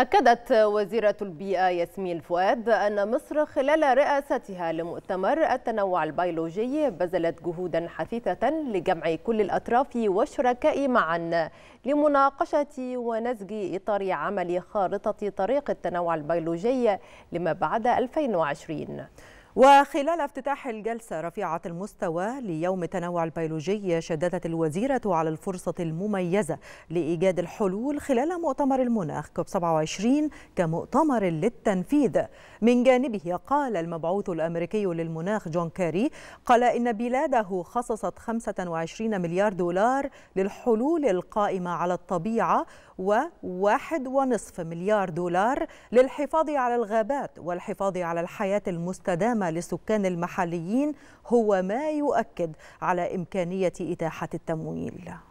أكدت وزيرة البيئة ياسمين فؤاد أن مصر خلال رئاستها لمؤتمر التنوع البيولوجي بذلت جهودا حثيثة لجمع كل الأطراف والشركاء معا لمناقشة ونسج إطار عمل خارطة طريق التنوع البيولوجي لما بعد 2020 وخلال افتتاح الجلسة رفيعة المستوى ليوم التنوع البيولوجي شددت الوزيرة على الفرصة المميزة لإيجاد الحلول خلال مؤتمر المناخ كوب 27 كمؤتمر للتنفيذ من جانبه قال المبعوث الأمريكي للمناخ جون كاري قال إن بلاده خصصت 25 مليار دولار للحلول القائمة على الطبيعة ونصف مليار دولار للحفاظ على الغابات والحفاظ على الحياة المستدامة الخدمة للسكان المحليين هو ما يؤكد على إمكانية إتاحة التمويل